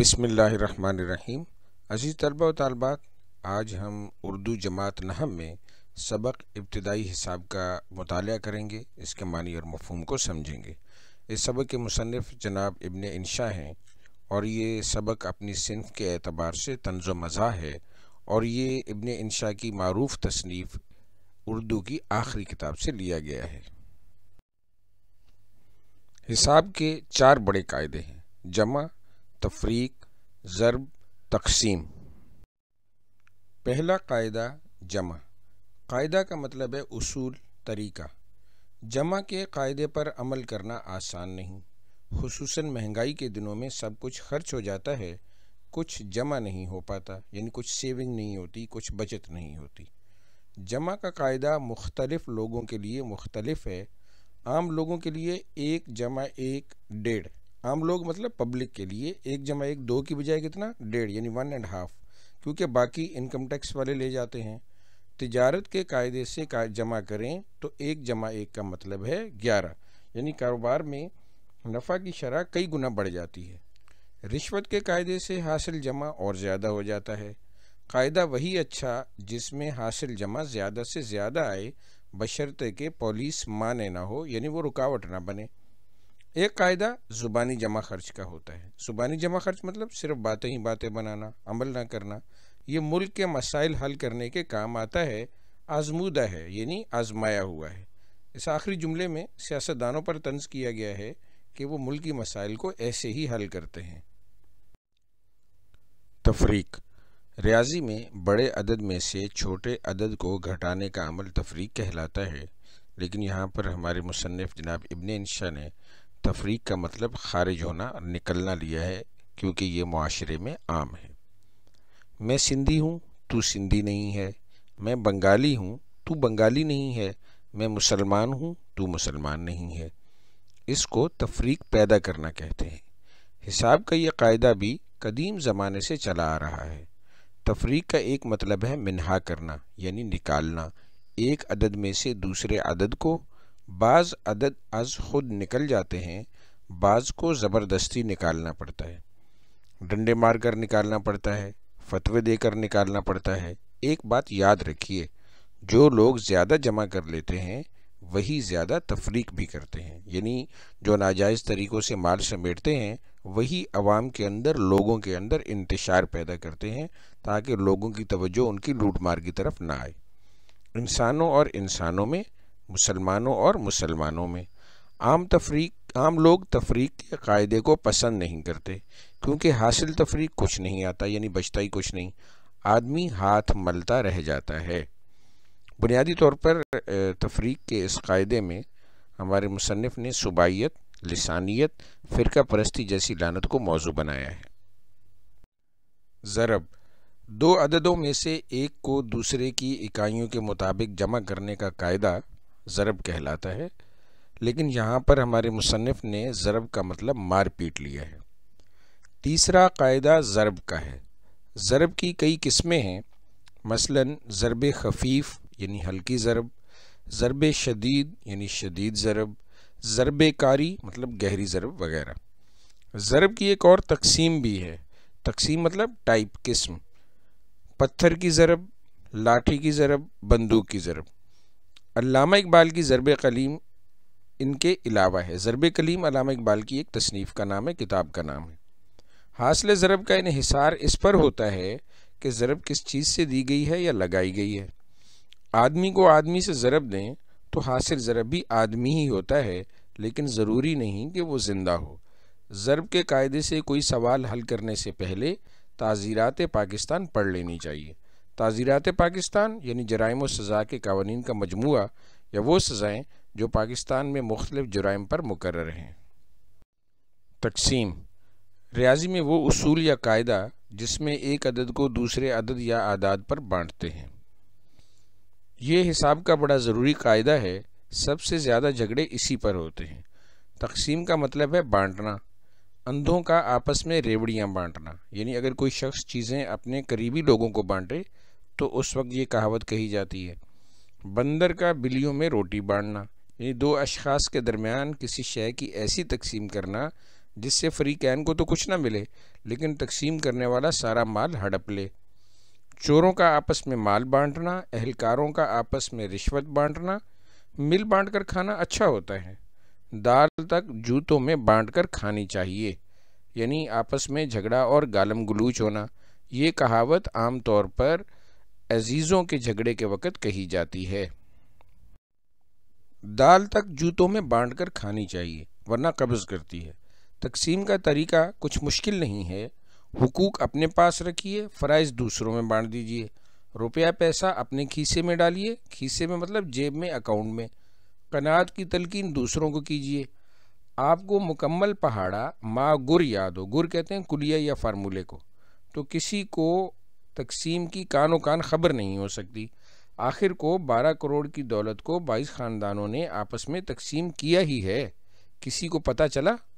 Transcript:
बिसमीम अज़ीज़ तलबा व तलबात आज हम उर्दू जमात नहम में सबक इब्तदाई हिसाब का मताल करेंगे इसके मानी और मफहम को समझेंगे इस सबक के मुसनफ़ जनाब इबन इंशा हैं और ये सबक अपनी सिनफ के अतबार से तंज़ मज़ा है और ये इबन इंशा की मरूफ तसनीफ़ उर्दू की आखिरी किताब से लिया गया है हिसाब के चार बड़े कायदे हैं जमा तफरीक ज़रब तकसीम पहला कायदा जमा कायदा का मतलब है उसूल तरीका जमा के कायदे पर अमल करना आसान नहीं खूस महंगाई के दिनों में सब कुछ खर्च हो जाता है कुछ जमा नहीं हो पाता यानी कुछ सेविंग नहीं होती कुछ बचत नहीं होती जमा का कायदा मुख्तलफ़ लोगों के लिए मुख्तलफ़ है आम लोगों के लिए एक जमा एक डेढ़ आम लोग मतलब पब्लिक के लिए एक जमा एक दो की बजाय कितना डेढ़ यानी वन एंड हाफ क्योंकि बाकी इनकम टैक्स वाले ले जाते हैं तिजारत के कायदे से का जमा करें तो एक जमा एक का मतलब है ग्यारह यानी कारोबार में नफ़ा की शरह कई गुना बढ़ जाती है रिश्वत के कायदे से हासिल जमा और ज़्यादा हो जाता है कायदा वही अच्छा जिसमें हासिल जमा ज़्यादा से ज़्यादा आए बशर्ते के पॉलिस माने ना हो यानी वो रुकावट ना बने एक कायदा ज़ुबानी जमा खर्च का होता है ज़ुबानी जमा खर्च मतलब सिर्फ बातें ही बातें बनाना अमल ना करना ये मुल्क के मसाइल हल करने के काम आता है आजमूदा है यानी आजमाया हुआ है इस आखिरी जुमले में सियासतदानों पर तंज किया गया है कि वो मुल्की मसाइल को ऐसे ही हल करते हैं तफरीक रियाजी में बड़े अदद में से छोटे अदद को घटाने का अमल तफरीक कहलाता है लेकिन यहाँ पर हमारे मुसनफ़ जनाब इबन शाह ने तफरीक का मतलब खारिज होना निकलना लिया है क्योंकि ये माशरे में आम है मैं सिंधी हूँ तू सिंधी नहीं है मैं बंगाली हूँ तू बंगाली नहीं है मैं मुसलमान हूँ तू मुसलमान नहीं है इसको तफरीक पैदा करना कहते हैं हिसाब का ये कायदा भी कदीम ज़माने से चला आ रहा है तफरीक का एक मतलब है मिनहा करना यानी निकालना एक अदद में से दूसरे अदद को बाज़ अदद अज खुद निकल जाते हैं बाज़ को ज़बरदस्ती निकालना पड़ता है डंडे मार कर निकालना पड़ता है फतवे देकर निकालना पड़ता है एक बात याद रखिए जो लोग ज़्यादा जमा कर लेते हैं वही ज़्यादा तफरीक भी करते हैं यानी जो नाजायज़ तरीक़ों से माल समेटते हैं वही आवाम के अंदर लोगों के अंदर इंतशार पैदा करते हैं ताकि लोगों की तवज्जो उनकी लूट मार की तरफ ना आए इंसानों और इंसानों में मुसलमानों और मुसलमानों में आम तफरीक आम लोग तफरीक के कायदे को पसंद नहीं करते क्योंकि हासिल तफरीक कुछ नहीं आता यानी बचता ही कुछ नहीं आदमी हाथ मलता रह जाता है बुनियादी तौर पर तफरीक के इस कायदे में हमारे मुसनफ़ ने सूबाइत लसानियत फ़िरका परस्ती जैसी लानत को मौजू बनाया है ज़रब दो अददों में से एक को दूसरे की इकाइयों के मुताबिक जमा करने का कायदा ज़रब कहलाता है लेकिन यहाँ पर हमारे मुसनफ़ ने ज़रब का मतलब मारपीट लिया है तीसरा कायदा ज़रब का है ज़रब की कई किस्में हैं मसलन ज़रब खफीफ़ यानी हल्की ज़रब ज़रब शदीद यानी शदीद ज़रब ज़रब कारी मतलब गहरी ज़रब वगैरह ज़रब की एक और तकसीम भी है तकसीम मतलब टाइप किस्म पत्थर की ज़रब लाठी की ज़रब बंदूक की ज़रब अलामा इकबाल की ज़रब कलीम इनके अलावा है ज़रब कलीम अलामा इकबाल की एक तसनीफ़ का नाम है किताब का नाम है हासिल ज़रब का इहिसार इस पर होता है कि ज़रब किस चीज़ से दी गई है या लगाई गई है आदमी को आदमी से ज़रब दें तो हासिल ज़रब भी आदमी ही होता है लेकिन ज़रूरी नहीं कि वो ज़िंदा हो ज़रब के कायदे से कोई सवाल हल करने से पहले ताज़ीरात पाकिस्तान पढ़ लेनी चाहिए तो ताज़ीरात पाकिस्तान यानी जराइम सज़ा के कवानीन का मजमू या वो सज़ाएँ जो पाकिस्तान में मुख्तलिफ जराइम पर मुकर हैं तकसीम रियाजी में वो असूल या कायदा जिसमें एक अदद को दूसरे अदद या आदाद पर बांटते हैं ये हिसाब का बड़ा ज़रूरी कायदा है सबसे ज़्यादा झगड़े इसी पर होते हैं तकसीम का मतलब है बांटना अंधों का आपस में रेवड़ियाँ बांटना यानी अगर कोई शख्स चीज़ें अपने करीबी लोगों को बांटे तो उस वक्त ये कहावत कही जाती है बंदर का बिलियों में रोटी बांटना यानी दो अशखास के दरमियान किसी शय की ऐसी तकसीम करना जिससे फ़रीकैन को तो कुछ ना मिले लेकिन तकसीम करने वाला सारा माल हड़प ले चोरों का आपस में माल बांटना अहलकारों का आपस में रिश्वत बांटना मिल बांट कर खाना अच्छा होता है दाल तक जूतों में बांट कर खानी चाहिए यानी आपस में झगड़ा और गालम गलूच होना ये कहावत आम तौर पर अजीज़ों के झगड़े के वक़्त कही जाती है दाल तक जूतों में बांट कर खानी चाहिए वरना कब्ज़ करती है तकसीम का तरीका कुछ मुश्किल नहीं है हुकूक अपने पास रखिए फ़राइज़ दूसरों में बांट दीजिए रुपया पैसा अपने खीसे में डालिए खीसे में मतलब जेब में अकाउंट में कनात की तलकिन दूसरों को कीजिए आपको मुकम्मल पहाड़ा माँ गुर याद हो गुर कहते हैं कुलिया या फार्मूले को तो किसी को तकसीम की कानो कान खबर नहीं हो सकती आखिर को 12 करोड़ की दौलत को 22 ख़ानदानों ने आपस में तकसीम किया ही है किसी को पता चला